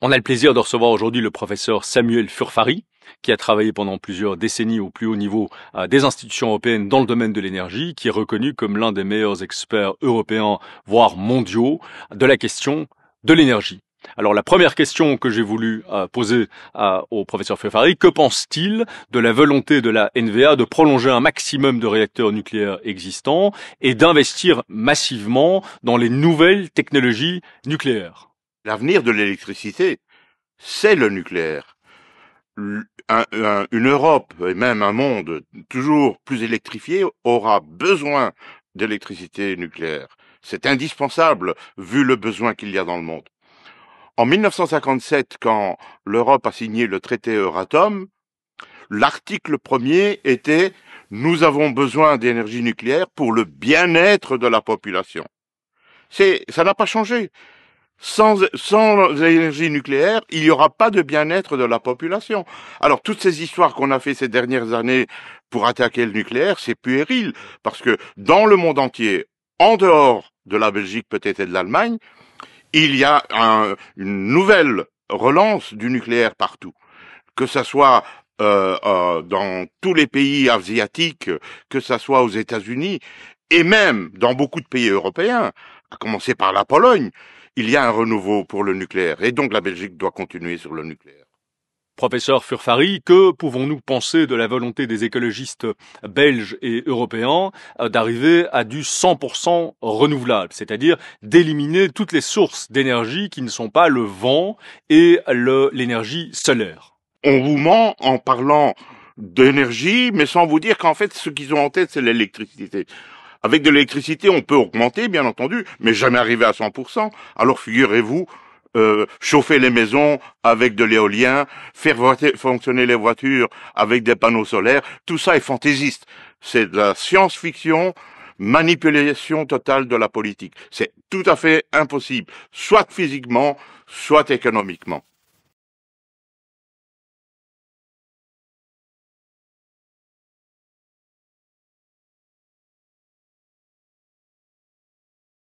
On a le plaisir de recevoir aujourd'hui le professeur Samuel Furfari, qui a travaillé pendant plusieurs décennies au plus haut niveau euh, des institutions européennes dans le domaine de l'énergie, qui est reconnu comme l'un des meilleurs experts européens, voire mondiaux, de la question de l'énergie. Alors la première question que j'ai voulu euh, poser euh, au professeur Furfari, que pense-t-il de la volonté de la NVA de prolonger un maximum de réacteurs nucléaires existants et d'investir massivement dans les nouvelles technologies nucléaires L'avenir de l'électricité, c'est le nucléaire. une Europe et même un monde toujours plus électrifié aura besoin d'électricité nucléaire. C'est indispensable vu le besoin qu'il y a dans le monde. En 1957, quand l'Europe a signé le traité Euratom, l'article premier était Nous avons besoin d'énergie nucléaire pour le bien-être de la population. C'est, ça n'a pas changé. Sans, énergie nucléaire, il n'y aura pas de bien-être de la population. Alors toutes ces histoires qu'on a fait ces dernières années pour attaquer le nucléaire, c'est puéril, parce que dans le monde entier, en dehors de la Belgique peut-être et de l'Allemagne, il y a une nouvelle relance du nucléaire partout, que ce soit euh, euh, dans tous les pays asiatiques, que ce soit aux États-Unis et même dans beaucoup de pays européens à commencer par la Pologne, il y a un renouveau pour le nucléaire, et donc la Belgique doit continuer sur le nucléaire. Professeur Furfari, que pouvons-nous penser de la volonté des écologistes belges et européens euh, d'arriver à du 100% renouvelable, c'est-à-dire d'éliminer toutes les sources d'énergie qui ne sont pas le vent et l'énergie solaire On vous ment en parlant d'énergie, mais sans vous dire qu'en fait, ce qu'ils ont en tête, c'est l'électricité. Avec de l'électricité, on peut augmenter, bien entendu, mais jamais arriver à 100%. Alors figurez-vous, euh, chauffer les maisons avec de l'éolien, faire fonctionner les voitures avec des panneaux solaires, tout ça est fantaisiste. C'est de la science-fiction, manipulation totale de la politique. C'est tout à fait impossible, soit physiquement, soit économiquement.